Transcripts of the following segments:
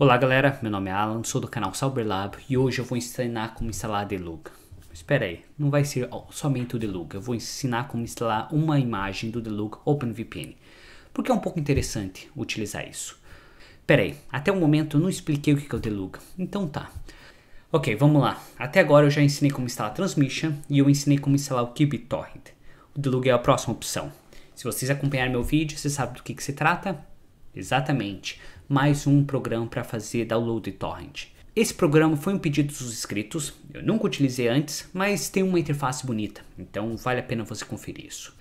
Olá galera, meu nome é Alan, sou do canal Sauber Lab e hoje eu vou ensinar como instalar a Deluga. Espera aí, não vai ser somente o Deluga, eu vou ensinar como instalar uma imagem do Deluga OpenVPN, porque é um pouco interessante utilizar isso. Espera aí, até o momento eu não expliquei o que é o Deluga, então tá. Ok, vamos lá. Até agora eu já ensinei como instalar a Transmission e eu ensinei como instalar o KubeTorrent. O Deluga é a próxima opção. Se vocês acompanharem meu vídeo, vocês sabem do que, que se trata Exatamente, mais um programa para fazer download e torrent. Esse programa foi um pedido dos inscritos, eu nunca utilizei antes, mas tem uma interface bonita, então vale a pena você conferir isso.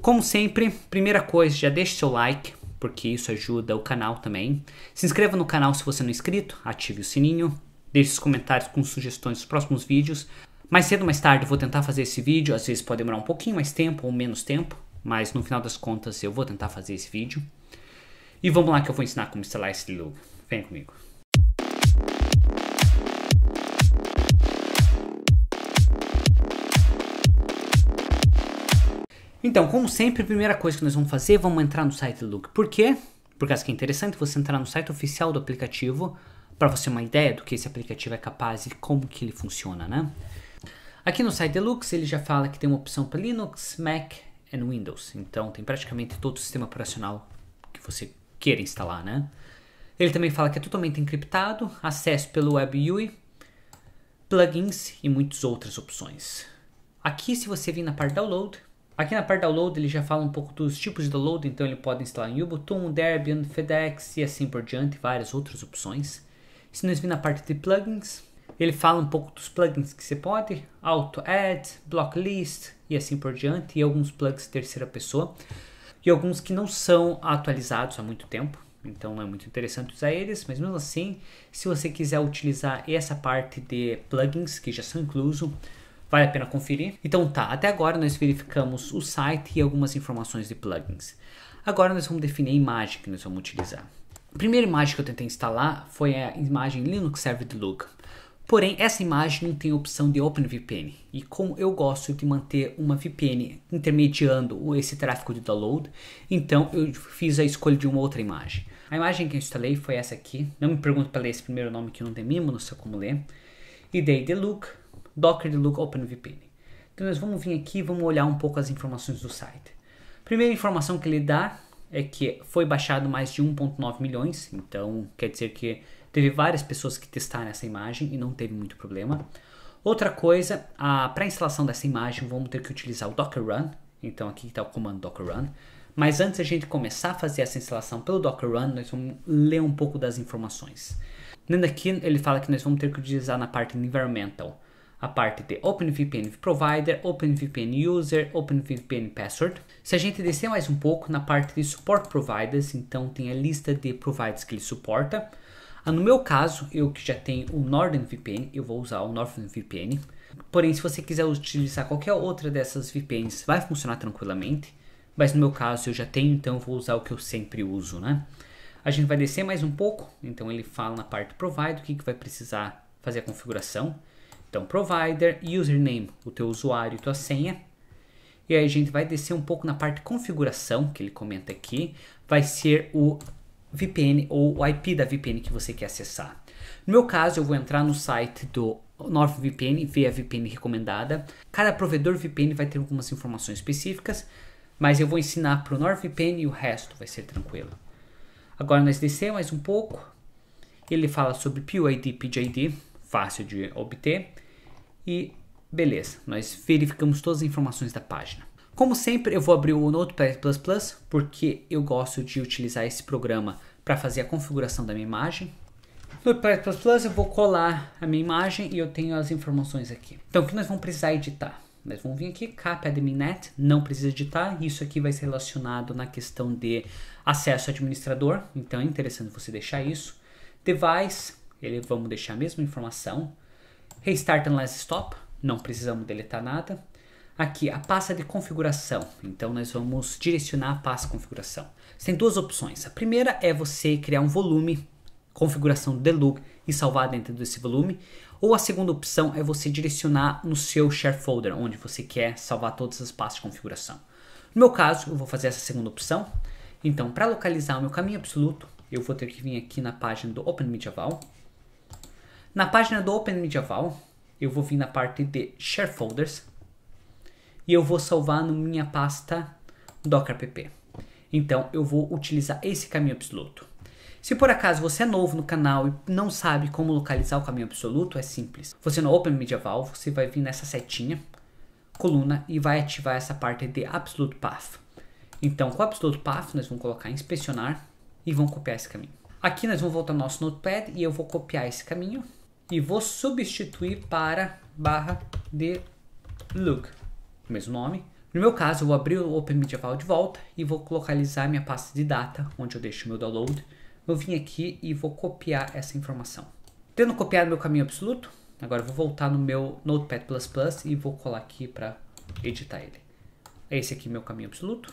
Como sempre, primeira coisa, já deixe seu like, porque isso ajuda o canal também. Se inscreva no canal se você não é inscrito, ative o sininho, deixe os comentários com sugestões dos próximos vídeos. Mais cedo ou mais tarde eu vou tentar fazer esse vídeo, às vezes pode demorar um pouquinho mais tempo ou menos tempo, mas no final das contas eu vou tentar fazer esse vídeo. E vamos lá que eu vou ensinar como instalar esse logo. Vem comigo. Então, como sempre, a primeira coisa que nós vamos fazer, vamos entrar no site do Look. Por quê? Por causa que é interessante você entrar no site oficial do aplicativo, para você ter uma ideia do que esse aplicativo é capaz e como que ele funciona, né? Aqui no site Deluxe ele já fala que tem uma opção para Linux, Mac e Windows. Então tem praticamente todo o sistema operacional que você queira instalar, né? Ele também fala que é totalmente encriptado, acesso pelo Web UI, plugins e muitas outras opções. Aqui, se você vir na parte download, aqui na parte download ele já fala um pouco dos tipos de download, então ele pode instalar em Ubuntu, Debian, FedEx e assim por diante, várias outras opções. Se nós vir na parte de plugins, ele fala um pouco dos plugins que você pode, auto add, blocklist e assim por diante, e alguns plugs terceira pessoa e alguns que não são atualizados há muito tempo. Então não é muito interessante usar eles, mas mesmo assim, se você quiser utilizar essa parte de plugins que já são incluso, vale a pena conferir. Então tá, até agora nós verificamos o site e algumas informações de plugins. Agora nós vamos definir a imagem que nós vamos utilizar. A primeira imagem que eu tentei instalar foi a imagem Linux Server Look. Porém, essa imagem não tem opção de OpenVPN. E como eu gosto de manter uma VPN intermediando esse tráfego de download, então eu fiz a escolha de uma outra imagem. A imagem que eu instalei foi essa aqui. Não me pergunto para ler esse primeiro nome que eu não tem mimo, não sei como ler. E dei Look, Docker Look OpenVPN. Então nós vamos vir aqui e vamos olhar um pouco as informações do site. Primeira informação que ele dá é que foi baixado mais de 1.9 milhões, então quer dizer que Teve várias pessoas que testaram essa imagem e não teve muito problema. Outra coisa, para a instalação dessa imagem, vamos ter que utilizar o Docker Run. Então aqui está o comando Docker Run. Mas antes a gente começar a fazer essa instalação pelo Docker Run, nós vamos ler um pouco das informações. Nendo aqui ele fala que nós vamos ter que utilizar na parte environmental a parte de OpenVPN Provider, OpenVPN User, OpenVPN Password. Se a gente descer mais um pouco na parte de Support Providers, então tem a lista de providers que ele suporta. Ah, no meu caso, eu que já tenho o NordVPN, eu vou usar o NordVPN. Porém, se você quiser utilizar qualquer outra dessas VPNs, vai funcionar tranquilamente. Mas no meu caso, eu já tenho, então vou usar o que eu sempre uso, né? A gente vai descer mais um pouco. Então, ele fala na parte Provide o que, que vai precisar fazer a configuração. Então, Provider, Username, o teu usuário e tua senha. E aí a gente vai descer um pouco na parte configuração, que ele comenta aqui. Vai ser o VPN ou o IP da VPN que você quer acessar. No meu caso, eu vou entrar no site do NordVPN ver a é VPN recomendada. Cada provedor VPN vai ter algumas informações específicas, mas eu vou ensinar para o NordVPN e o resto vai ser tranquilo. Agora nós descemos mais um pouco. Ele fala sobre PUID e PJD, fácil de obter. E beleza, nós verificamos todas as informações da página. Como sempre, eu vou abrir o Notepad++ porque eu gosto de utilizar esse programa para fazer a configuração da minha imagem. No Notepad++ eu vou colar a minha imagem e eu tenho as informações aqui. Então, o que nós vamos precisar editar? Nós vamos vir aqui, CapAdminNet, não precisa editar. Isso aqui vai ser relacionado na questão de acesso administrador. Então, é interessante você deixar isso. Device, ele, vamos deixar a mesma informação. Restart Unless Stop, não precisamos deletar nada. Aqui, a pasta de configuração. Então, nós vamos direcionar a pasta configuração. Você tem duas opções. A primeira é você criar um volume, configuração do look e salvar dentro desse volume. Ou a segunda opção é você direcionar no seu share folder, onde você quer salvar todas as pastas de configuração. No meu caso, eu vou fazer essa segunda opção. Então, para localizar o meu caminho absoluto, eu vou ter que vir aqui na página do Open Medieval. Na página do Open Medieval, eu vou vir na parte de Share Folders e eu vou salvar na minha pasta dockerpp. Então eu vou utilizar esse caminho absoluto. Se por acaso você é novo no canal e não sabe como localizar o caminho absoluto, é simples. Você no Open Medieval, você vai vir nessa setinha, coluna, e vai ativar essa parte de Absolute Path. Então com o Absolute Path nós vamos colocar inspecionar e vamos copiar esse caminho. Aqui nós vamos voltar ao nosso Notepad e eu vou copiar esse caminho e vou substituir para barra de look o mesmo nome. No meu caso, eu vou abrir o Open File de volta e vou localizar minha pasta de data, onde eu deixo o meu download. Eu vim aqui e vou copiar essa informação. Tendo copiado meu caminho absoluto, agora eu vou voltar no meu Notepad++ e vou colar aqui para editar ele. É esse aqui é meu caminho absoluto.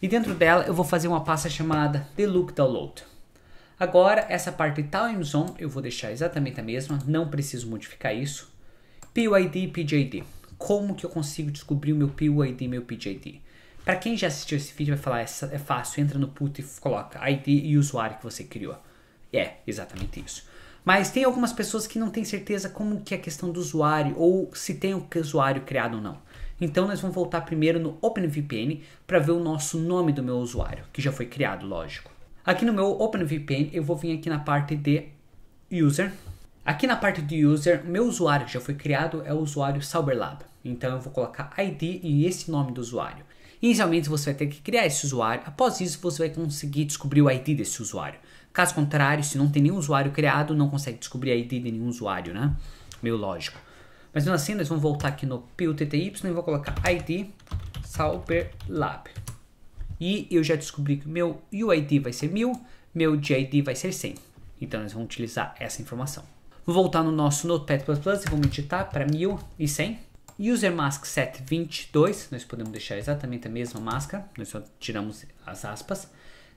E dentro dela eu vou fazer uma pasta chamada The Look Download. Agora, essa parte de Time Zone eu vou deixar exatamente a mesma, não preciso modificar isso. PYD e PJD como que eu consigo descobrir o meu PUID e meu PJD. Para quem já assistiu esse vídeo vai falar, é fácil, entra no put e coloca ID e usuário que você criou. É, exatamente isso. Mas tem algumas pessoas que não têm certeza como que é a questão do usuário ou se tem o um usuário criado ou não. Então nós vamos voltar primeiro no OpenVPN para ver o nosso nome do meu usuário, que já foi criado, lógico. Aqui no meu OpenVPN eu vou vir aqui na parte de User, Aqui na parte de user, meu usuário que já foi criado é o usuário Sauberlab. Então eu vou colocar ID e esse nome do usuário. Inicialmente você vai ter que criar esse usuário, após isso você vai conseguir descobrir o ID desse usuário. Caso contrário, se não tem nenhum usuário criado, não consegue descobrir a ID de nenhum usuário, né? Meio lógico. Mas mesmo assim, nós vamos voltar aqui no PUTTY e vou colocar ID Sauberlab. E eu já descobri que meu UID vai ser 1000, meu GID vai ser 100. Então nós vamos utilizar essa informação. Vou voltar no nosso Notepad++ e vou editar para 1100. User mask set 22, nós podemos deixar exatamente a mesma máscara, nós só tiramos as aspas.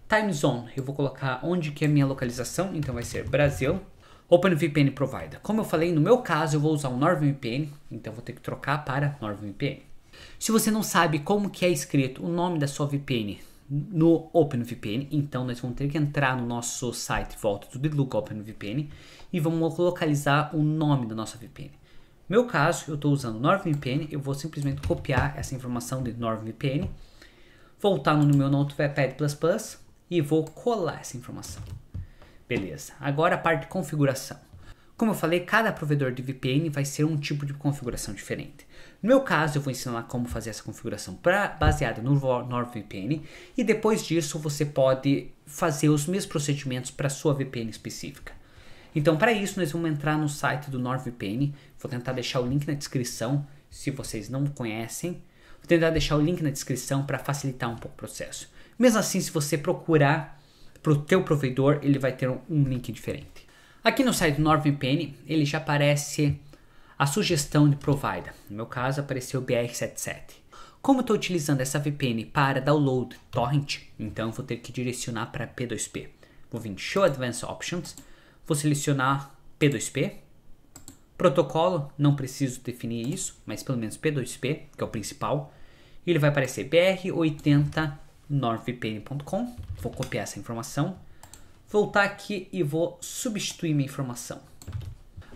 Time zone, eu vou colocar onde que é a minha localização, então vai ser Brasil. OpenVPN Provider. Como eu falei, no meu caso eu vou usar o NordVPN, então vou ter que trocar para NordVPN. Se você não sabe como que é escrito o nome da sua VPN no OpenVPN, então nós vamos ter que entrar no nosso site volta do Deluca OpenVPN e vamos localizar o nome da nossa VPN. No meu caso, eu estou usando NordVPN, eu vou simplesmente copiar essa informação de NordVPN, voltar no meu Notepad++ e vou colar essa informação. Beleza, agora a parte de configuração. Como eu falei, cada provedor de VPN vai ser um tipo de configuração diferente. No meu caso, eu vou ensinar como fazer essa configuração pra, baseada no NordVPN e depois disso você pode fazer os mesmos procedimentos para sua VPN específica. Então, para isso, nós vamos entrar no site do NordVPN. Vou tentar deixar o link na descrição, se vocês não conhecem. Vou tentar deixar o link na descrição para facilitar um pouco o processo. Mesmo assim, se você procurar para o teu provedor, ele vai ter um, um link diferente. Aqui no site do NordVPN, ele já aparece a sugestão de provider. No meu caso, apareceu BR77. Como estou utilizando essa VPN para download torrent, então vou ter que direcionar para P2P. Vou vir em Show Advanced Options, vou selecionar P2P. Protocolo, não preciso definir isso, mas pelo menos P2P, que é o principal. ele vai aparecer BR80nordvpn.com. Vou copiar essa informação, voltar aqui e vou substituir minha informação.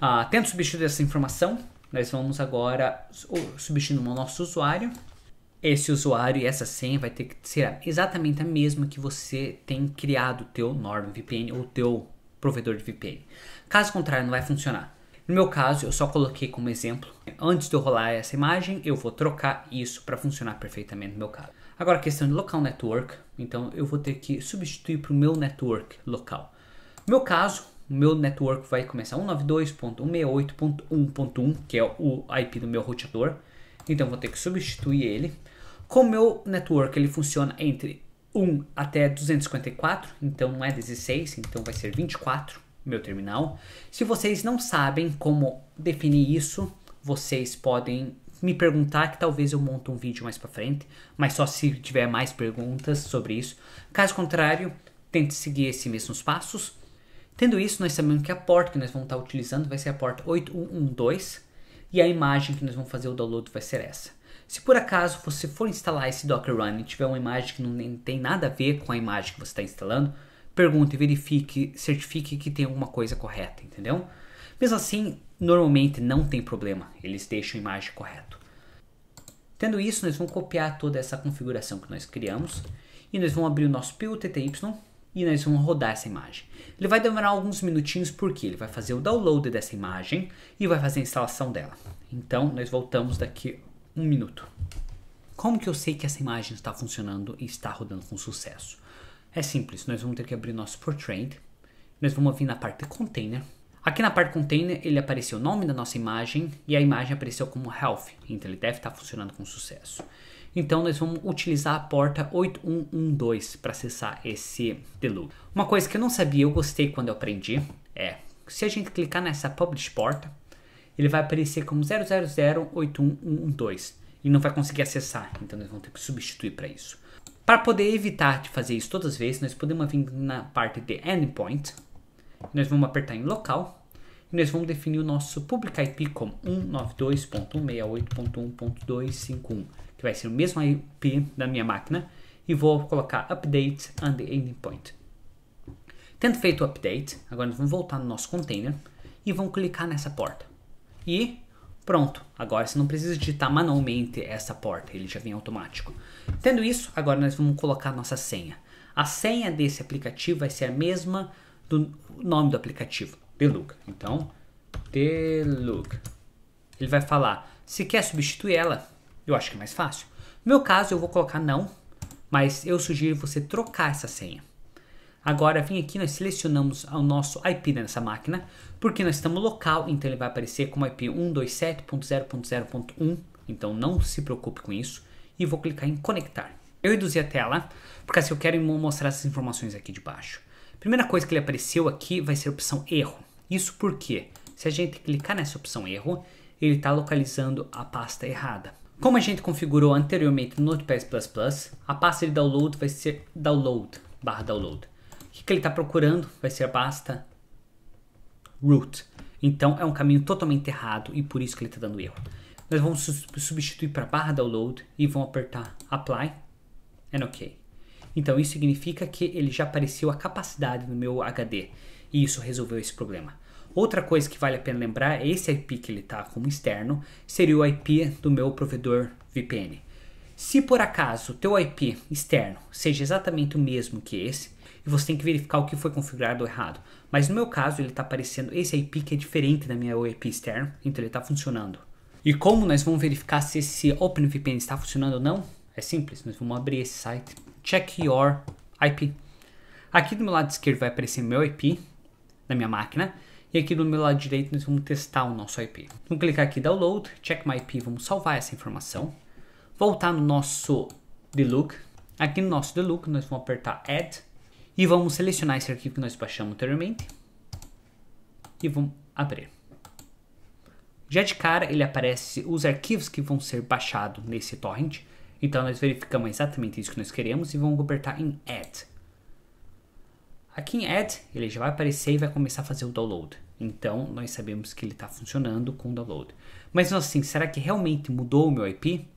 Ah, substituir essa informação, nós vamos agora substituir o nosso usuário. Esse usuário e essa senha vai ter que ser exatamente a mesma que você tem criado o teu NordVPN ou teu provedor de VPN. Caso contrário, não vai funcionar. No meu caso, eu só coloquei como exemplo. Antes de eu rolar essa imagem, eu vou trocar isso para funcionar perfeitamente no meu caso. Agora, questão de local network. Então, eu vou ter que substituir para o meu network local. No meu caso, o meu network vai começar 192.168.1.1, que é o IP do meu roteador. Então vou ter que substituir ele. como o meu network ele funciona entre 1 até 254, então não é 16, então vai ser 24 meu terminal. Se vocês não sabem como definir isso, vocês podem me perguntar que talvez eu monte um vídeo mais para frente, mas só se tiver mais perguntas sobre isso. Caso contrário, tente seguir esses mesmos passos Tendo isso, nós sabemos que a porta que nós vamos estar utilizando vai ser a porta 8112 e a imagem que nós vamos fazer o download vai ser essa. Se por acaso você for instalar esse Docker Run e tiver uma imagem que não tem nada a ver com a imagem que você está instalando, pergunte, verifique, certifique que tem alguma coisa correta, entendeu? Mesmo assim, normalmente não tem problema, eles deixam a imagem correta. Tendo isso, nós vamos copiar toda essa configuração que nós criamos e nós vamos abrir o nosso PUTTY e nós vamos rodar essa imagem. Ele vai demorar alguns minutinhos porque ele vai fazer o download dessa imagem e vai fazer a instalação dela. Então nós voltamos daqui um minuto. Como que eu sei que essa imagem está funcionando e está rodando com sucesso? É simples, nós vamos ter que abrir nosso Portrait, nós vamos vir na parte container Aqui na parte container ele apareceu o nome da nossa imagem e a imagem apareceu como health, então ele deve estar funcionando com sucesso. Então nós vamos utilizar a porta 8112 para acessar esse deluxe. Uma coisa que eu não sabia, eu gostei quando eu aprendi, é se a gente clicar nessa publish porta, ele vai aparecer como 0008112 e não vai conseguir acessar, então nós vamos ter que substituir para isso. Para poder evitar de fazer isso todas as vezes, nós podemos vir na parte de endpoint nós vamos apertar em local. E nós vamos definir o nosso public IP como 192.168.1.251, que vai ser o mesmo IP da minha máquina. E vou colocar update and endpoint. Tendo feito o update, agora nós vamos voltar no nosso container e vamos clicar nessa porta. E pronto, agora você não precisa digitar manualmente essa porta, ele já vem automático. Tendo isso, agora nós vamos colocar nossa senha. A senha desse aplicativo vai ser a mesma do nome do aplicativo, Deluca. Então, Deluca. Ele vai falar, se quer substituir ela, eu acho que é mais fácil. No meu caso, eu vou colocar não, mas eu sugiro você trocar essa senha. Agora, vim aqui, nós selecionamos o nosso IP nessa máquina, porque nós estamos local, então ele vai aparecer como IP 127.0.0.1, então não se preocupe com isso, e vou clicar em conectar. Eu reduzi a tela, porque assim eu quero mostrar essas informações aqui de baixo. Primeira coisa que ele apareceu aqui vai ser a opção erro. Isso porque se a gente clicar nessa opção erro, ele está localizando a pasta errada. Como a gente configurou anteriormente no Notepad++, a pasta de download vai ser download, barra download. O que, que ele está procurando vai ser a pasta root. Então é um caminho totalmente errado e por isso que ele está dando erro. Nós vamos substituir para barra download e vamos apertar apply and ok. Então isso significa que ele já apareceu a capacidade no meu HD e isso resolveu esse problema. Outra coisa que vale a pena lembrar, esse IP que ele está como externo, seria o IP do meu provedor VPN. Se por acaso o teu IP externo seja exatamente o mesmo que esse, e você tem que verificar o que foi configurado errado. Mas no meu caso, ele está aparecendo esse IP que é diferente da minha IP externa, então ele está funcionando. E como nós vamos verificar se esse OpenVPN está funcionando ou não? É simples, nós vamos abrir esse site Check Your IP. Aqui do meu lado esquerdo vai aparecer meu IP da minha máquina. E aqui do meu lado direito nós vamos testar o nosso IP. Vamos clicar aqui Download, Check My IP, vamos salvar essa informação. Voltar no nosso Deluxe. Aqui no nosso Deluxe nós vamos apertar Add. E vamos selecionar esse arquivo que nós baixamos anteriormente. E vamos abrir. Já de cara ele aparece os arquivos que vão ser baixados nesse torrent. Então, nós verificamos exatamente isso que nós queremos e vamos apertar em add. Aqui em add, ele já vai aparecer e vai começar a fazer o download. Então, nós sabemos que ele está funcionando com o download. Mas, assim, será que realmente mudou o meu IP?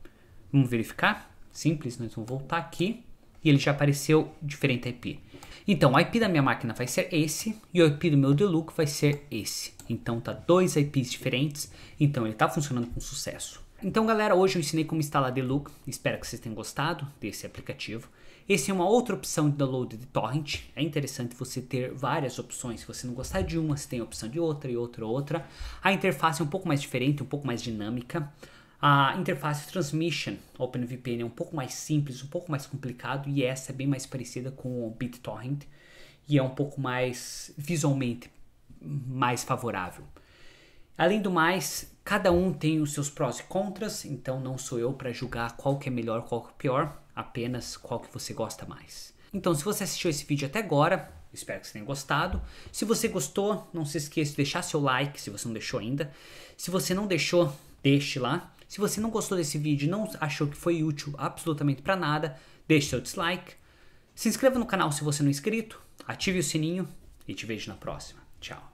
Vamos verificar? Simples, nós vamos voltar aqui e ele já apareceu diferente IP. Então, o IP da minha máquina vai ser esse e o IP do meu Deluxe vai ser esse. Então, tá dois IPs diferentes, então ele está funcionando com sucesso. Então, galera, hoje eu ensinei como instalar a Deluxe. Espero que vocês tenham gostado desse aplicativo. Esse é uma outra opção de download de torrent. É interessante você ter várias opções. Se você não gostar de uma, você tem a opção de outra e outra, outra. A interface é um pouco mais diferente, um pouco mais dinâmica. A interface Transmission OpenVPN é um pouco mais simples, um pouco mais complicado e essa é bem mais parecida com o BitTorrent e é um pouco mais visualmente mais favorável. Além do mais, Cada um tem os seus prós e contras, então não sou eu para julgar qual que é melhor, qual que é pior, apenas qual que você gosta mais. Então, se você assistiu esse vídeo até agora, espero que você tenha gostado. Se você gostou, não se esqueça de deixar seu like, se você não deixou ainda. Se você não deixou, deixe lá. Se você não gostou desse vídeo, não achou que foi útil absolutamente para nada, deixe seu dislike. Se inscreva no canal se você não é inscrito, ative o sininho e te vejo na próxima. Tchau.